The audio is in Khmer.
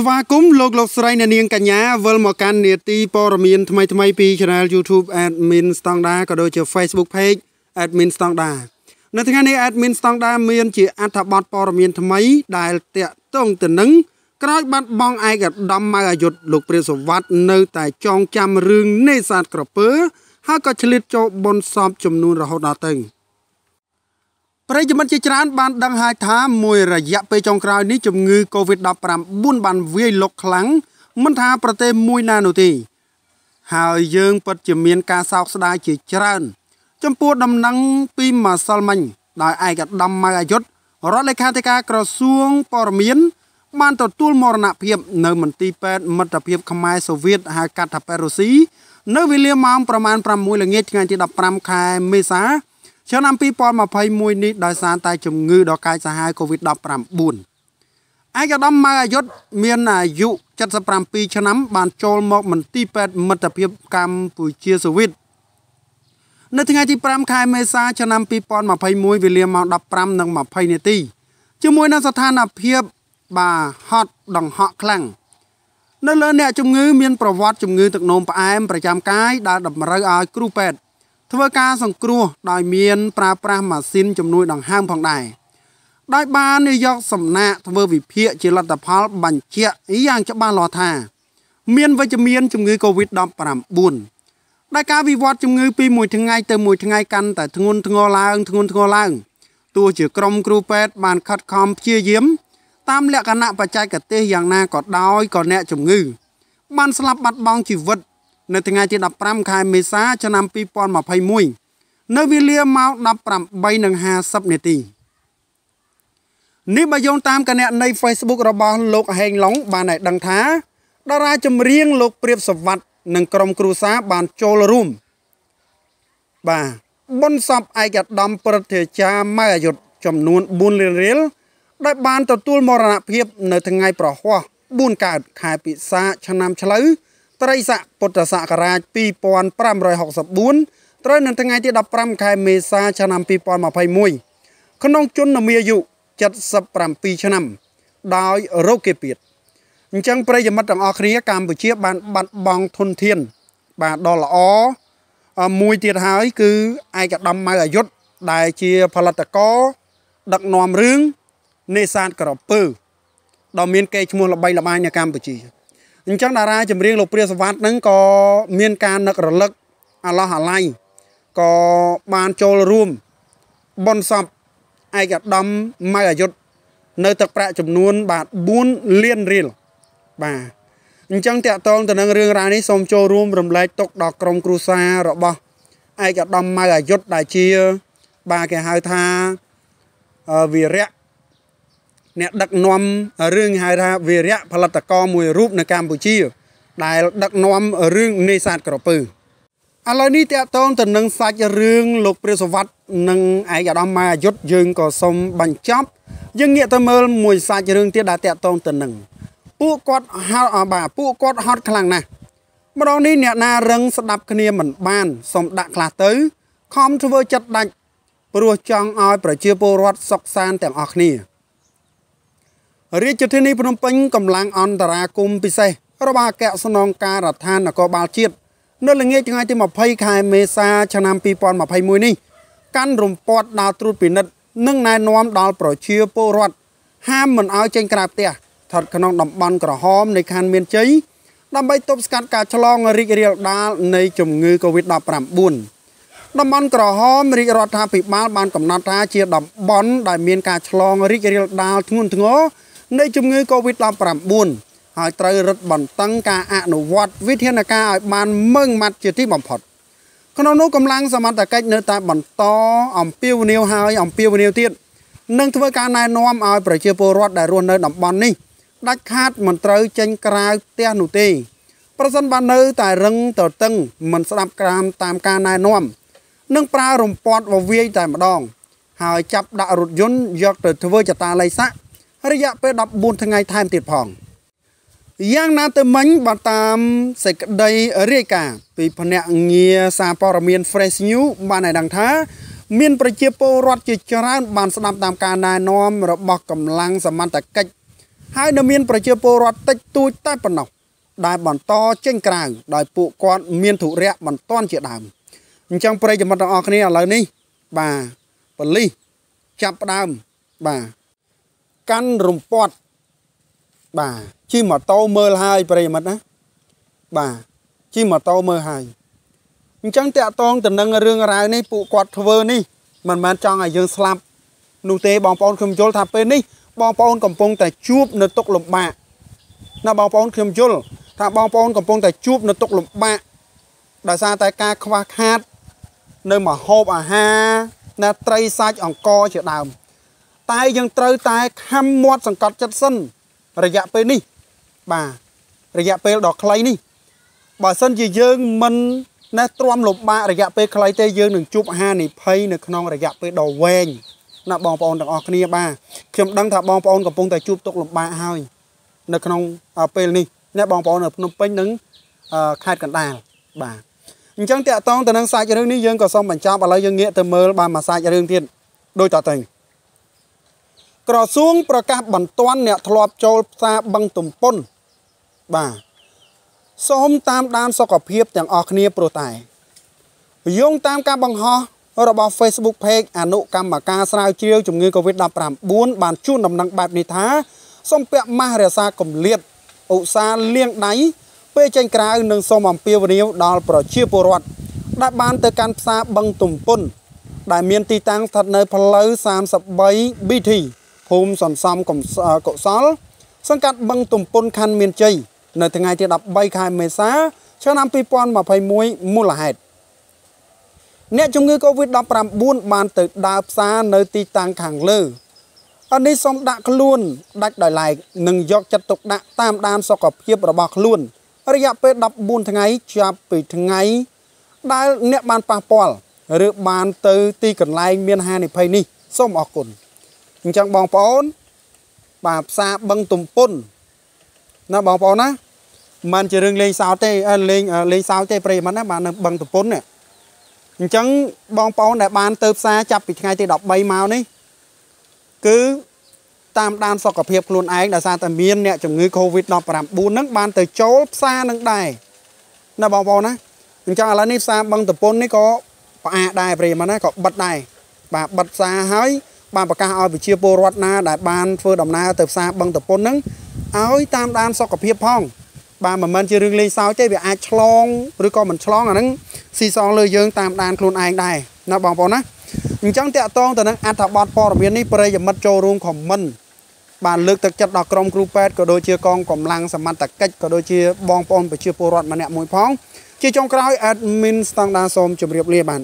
ស្វាគមន៍លោកលោកស្រីអ្នកនាងកញ្ញាវិលមកកាន់នាទីព័ត៌មានថ្មីថ្មីពី Channel YouTube Admin Standard ក៏ដូចជា Facebook Page Admin Standard នៅថ្ងៃនេះ Admin Standard មានជាអត្ថបទព័ត៌មានថ្មី ដែលតាក់ទងទៅនឹង ក្រោយបាត់បង់ឯកឧត្តមម៉ៅអាយុធលោកព្រាសវັດនៅតែចងចាំរឿងនេសាទក្រពើ ហើយក៏ឆ្លៀតចូលបនសពចំនួនរហូតដល់ទៅប្រិយមិត្តជាច្រើនបានដឹងហើយថាមួយរយៈពេលចុងក្រោយនេះជំងឺ Covid-19 បានវាយលុកខ្លាំងមិនថាប្រទេសមួយណានោះទេហើយយើងពិតជាមានការសោកស្ដាយជាច្រើន ចំពោះដំណឹងពីម្សិលមិញដោយឯកឧត្តមម៉ៅអាយុធរដ្ឋលេខាធិការក្រសួងព័ត៌មានបានទទួលមរណភាពនៅមន្ទីរពេទ្យមិត្តភាពខ្មែរសូវៀតហៅកាត់ថាប៉េរូស៊ីនៅវេលាម៉ោងប្រមាណ6ល្ងាចថ្ងៃទី15ខែមេសាឆ្នាំ2021នេះដោយសារតែជំងឺដ៏កាចសាហាវ COVID-19 ឯកឧត្តមម៉ៅអាយុទ្ធមានអាយុ77ឆ្នាំបានចូលមក មន្ទីរពេទ្យមិត្តភាពកម្ពុជាសូវៀតនៅថ្ងៃទី5ខែមេសា ឆ្នាំ2021វេលាម៉ោង15:20នាទីជាមួយនឹងស្ថានភាពបាហត់ដង្ហក់ខ្លាំងនៅលើអ្នកជំងឺមានប្រវត្តិជំងឺទឹកនោមផ្អែមប្រចាំកាយដែលតម្រូវឲ្យគ្រូពេទ្យធ្វើការសង្គ្រោះដោយមានប្រើប្រាស់ម៉ាស៊ីនជំនួយដង្ហើមផងដែរដោយបាននាយក សំណាក់ធ្វើវិភាគជាលទ្ធផលបញ្ជាក់យ៉ាងច្បាស់លាស់ថា មានវិជ្ជមាន ជំងឺ Covid-19 ដោយការវិវត្តជំងឺពីមួយថ្ងៃទៅមួយថ្ងៃកាន់តែធ្ងន់ធ្ងរឡើង ធ្ងន់ធ្ងរឡើងទោះជាក្រុមគ្រូពេទ្យបានខិតខំព្យាយាមតាមលក្ខណៈបច្ចេកទេសយ៉ាងណាក៏ដោយក៏អ្នកជំងឺបានស្លាប់បាត់បង់ជីវិតនៅថ្ងៃទី15ខែមេសា ឆ្នាំ2021នៅវេលាម៉ោង18:50នាទីនេះបើយោងតាមគណនី Facebook របស់ លោកហេងឡុងបានឲ្យដឹងថាតារាចម្រៀងលោក ព្រាបសវត្តនិងក្រុមគ្រួសារបានចូលរួមបាទបុណ្យសពឯកឧត្តមប្រតិជាម៉ែអាយុចំនួន4លានរៀលដែលបាន ទទួលមរណភាព នៅថ្ងៃប្រហោះ4កើតខែពិសាឆ្នាំឆ្លូវត្រីស័កពុទ្ធសករាជ2564ត្រូវនៅថ្ងៃទី15ខែមេសាឆ្នាំ2021ក្នុងជំនុំអាយុ77ឆ្នាំដោយរោគគេពៀតអញ្ចឹងប្រិយមិត្តទាំងអស់គ្នាកម្ពុជាបានបាត់បង់ធនធាន បាទដ៏ល្អមួយទៀតហើយគឺឯកឧត្តមម៉ៅអាយុធដែលជាផលិតករដឹកនាំរឿងនេសាទក្រពើដ៏មាន កេរ្តិ៍ឈ្មោះល្បីល្បាញនៅកម្ពុជាអញ្ចឹងតារាចម្រៀងលោក ព្រាសវ័តហ្នឹងក៏មានការនឹករលឹកអាឡោះអាឡៃក៏បានចូលរួមបនសពឯកឧត្តមម៉ៅអាយុធនៅទឹកប្រាក់ចំនួនបាទ4លានរៀលបាទអញ្ចឹងតកតងទៅនឹងរឿងរ៉ាវនេះសូមចូលរួមរំលែកទុកដល់ក្រុមគ្រួសាររបស់ឯកឧត្តមម៉ៅអាយុធដែលជាបាទគេហៅថាវីរៈអ្នកដឹកនាំរឿងហៅថាវីរៈផលិតករមួយរូបនៅកម្ពុជា ដែល ដឹកនាំ រឿងនេសាទក្រពើឥឡូវនេះតកតងទៅនឹងសាច់រឿងលោកព្រះសវត្តនិងឯកឧត្តមម៉ាយុទ្ធយើងក៏សូមបញ្ចប់យើងងាកទៅមើលមួយសាច់រឿងទៀតដែលតកតងទៅនឹងពួកគាត់ហត់បាទពួកគាត់ហត់ខ្លាំងណាស់ម្ដងនេះអ្នកណារឹងស្ដាប់គ្នាមិន បានសូមដាក់ខ្លះទៅខំធ្វើចិត្តដាច់ ព្រោះចង់ឲ្យប្រជាពលរដ្ឋសុខសាន្តទាំងអស់គ្នារាជធានីភ្នំពេញកម្លាំងអន្តរាគមពិសេស របស់អគ្គស្នងការដ្ឋាននគរបាលជាតិនៅល្ងាចថ្ងៃទី20ខែមេសាឆ្នាំ2021នេះកាន់រំពាត់ដល់ត្រួតពិនិត្យនិងណែនាំដល់ប្រជាពលរដ្ឋហាមមិនឲ្យចេញក្រៅផ្ទះស្ថិតក្នុងតំបន់ក្រហមនៃខណ្ឌមានជ័យដើម្បីទប់ស្កាត់ការឆ្លងរីករាលដាលនៃជំងឺ Covid-19 តំបន់ក្រហមរាជរដ្ឋាភិបាលបានកំណត់ថា ជាតំបន់ ដែលមានការ ឆ្លង រីករាលដាលធ្ងន់ធ្ងរនៃជំងឺ Covid-19 ហើយត្រូវរឹតបន្តឹងការអនុវត្តវិធានការឲ្យបានម៉ឺងម៉ាត់ជាទីបំផុតក្នុងនោះកម្លាំងសមត្ថកិច្ចនៅតែបន្តអំពាវនាវហើយអំពាវនាវទៀតនឹងធ្វើការណែនាំឲ្យប្រជាពលរដ្ឋដែលរស់នៅតំបន់នេះដាច់ខាតមិនត្រូវចេញក្រៅផ្ទះនោះទេ ប្រសិនបើនៅ តែរឹងតតឹងមិនស្ដាប់ក្រាមតាមការណែនាំនឹងប្រើរំពាត់វវាយតែម្ដង ហើយចាប់ដាក់រថយន្តយកទៅធ្វើចតាល័យស័ករយៈពេល14ថ្ងៃថែមទៀតផងយ៉ាងណាទៅមិញបើតាមសេចក្តីរាយការណ៍ពីភ្នាក់ងារសារព័ត៌មាន Fresh News បានឲ្យដឹងថា មាន ប្រជាពលរដ្ឋជាច្រើន បានស្ដាប់តាមការណែនាំរបស់កម្លាំងសមត្ថកិច្ចហើយនៅមានប្រជាពលរដ្ឋតិចតួចតែប៉ុណ្ណោះដែលបន្តចេញក្រៅដោយពួកគាត់មានធុរៈបន្ទាន់ជាដើមអញ្ចឹងប្រិយមិត្តទាំងអស់គ្នាឥឡូវនេះបាទប៉ូលីសចាប់ផ្ដើមបាទកាន់រំពាត់បាទជិះម៉ូតូមើលហើយប្រិមិត្តណាបាទជិះម៉ូតូមើលហើយអញ្ចឹងតាក់តងទៅនឹងរឿងរ៉ាវនេះពួកគាត់ធ្វើនេះមិនមែនចង់ឲ្យយើងស្លាប់នោះទេបងប្អូនខ្ញុំយល់ថាពេលនេះបងប្អូនកំពុង តែជួប នៅទុកលំបាកណាបងប្អូនខ្ញុំយល់ថាបងប្អូនកំពុងតែជួប នៅទុកលំបាកដោយសារតែការខ្វះខាត នៅមហូបអាហារណាត្រីសាច់អង្ករជាដើមតែយើងត្រូវតែខំមាត់សង្កត់ចិត្តសិនរយៈពេលនេះបាទរយៈពេលដ៏ខ្លីនេះបើសិនជាយើងមិនណេះទ្រាំលំបាករយៈពេលខ្លីទេយើងនឹងជួបហានិភ័យនៅក្នុងរយៈពេលដ៏វែងណាបងប្អូនទាំងអស់គ្នាបាទខ្ញុំដឹងថាបងប្អូនកំពុងតែជួបទុក្ខលំបាកហើយ នៅក្នុងពេលនេះណាបងប្អូននៅភ្នំពេញនិងខេត្តកណ្ដាលបាទអញ្ចឹងតកតងទៅនឹងសាច់រឿងនេះយើងក៏សូមបញ្ចប់ឥឡូវយើងងាកទៅមើលបានមួយសាច់រឿងទៀតដូចតទៅក្រសួងប្រកាសបន្ទាន់អ្នកធ្លាប់ចូលផ្សារបឹងទំពុនបាទសូមតាមដានសុខភាពទាំងអស់គ្នាព្រោះតែយោងតាមការបង្ហោះរបស់ Facebook Page អនុកម្មការស្រាវជ្រាវជំងឺ Covid-19 បានជួនដំណឹងបែបនេះថាសូមពាក់ម៉ាស់រក្សាគម្លាតឧស្សាហ៍លាងដៃពេលចេញក្រៅនិងសូមអំពាវនាវដល់ប្រជាពលរដ្ឋដែលបានទៅកាន់ផ្សារបឹងទំពុនដែលមានទីតាំងស្ថិតនៅផ្លូវ 33BT ភូមិសន្សំកុសល សង្កាត់បឹងទំពុនខណ្ឌមានជ័យនៅថ្ងៃទី13ខែមេសា ឆ្នាំ2021មូលហេតុអ្នកជំងឺ Covid-19 បានទៅដើរផ្សារ នៅទីតាំងខាងលើអានេះសូមដាក់ខ្លួនដាច់ដោយឡែកនិងយកចិត្តទុកដាក់តាមដានសុខភាពរបស់ខ្លួន រយៈពេល14ថ្ងៃចាប់ពីថ្ងៃដែលអ្នកបានប៉ះពាល់ឬបានទៅទីកន្លែង មានហានិភ័យនេះសូមអរគុណ។អញ្ចឹងបងប្អូនបាទផ្សារបឹងទំពុនណាបងប្អូនណាមិនជារឿងលេងសើចទេលេងលេងសើចទេប្រិយមិត្តណាបាទនៅបឹងទំពុននេះអញ្ចឹងបងប្អូនដែល បានទៅផ្សារចាប់ពីថ្ងៃទី13មកនេះគឺតាមដានសុខភាពខ្លួនឯងដោយសារតែមានអ្នក ជំងឺ Covid-19 ហ្នឹងបានទៅចូលផ្សារនឹងដែរណាបងប្អូនណាអញ្ចឹងឥឡូវនេះផ្សារបឹងតពុននេះក៏ផ្អាកដែរប្រិយមិត្តណាក៏បិទដែរបាទបិទផ្សារហើយបានប្រកាសឲ្យប្រជាពលរដ្ឋណាដែលបានធ្វើដំណើរទៅផ្សារបឹងតពុនហ្នឹងឲ្យតាមដានសុខភាពផងបាទមិនមែនជារឿងលេងសើចទេវាអាចឆ្លងឬក៏មិនឆ្លងអាហ្នឹងស៊ីសងលើយើងតាមដានខ្លួនឯងដែរណាបងប្អូនណាអញ្ចឹងតកតងទៅនឹងអត្ថបទព័ត៌មាននេះប្រិយមិត្តចូលរួមខមមិនបានលើកទឹកចិត្តដល់ក្រុមគ្រូពេទ្យក៏ដូចជាកងកម្លាំងសមត្ថកិច្ចក៏ដូចជាបងប្អូនប្រជាពលរដ្ឋម្នាក់មួយផង ជាចុងក្រោយ admin ស្តង់ដាសូមជម្រាបលាបាទ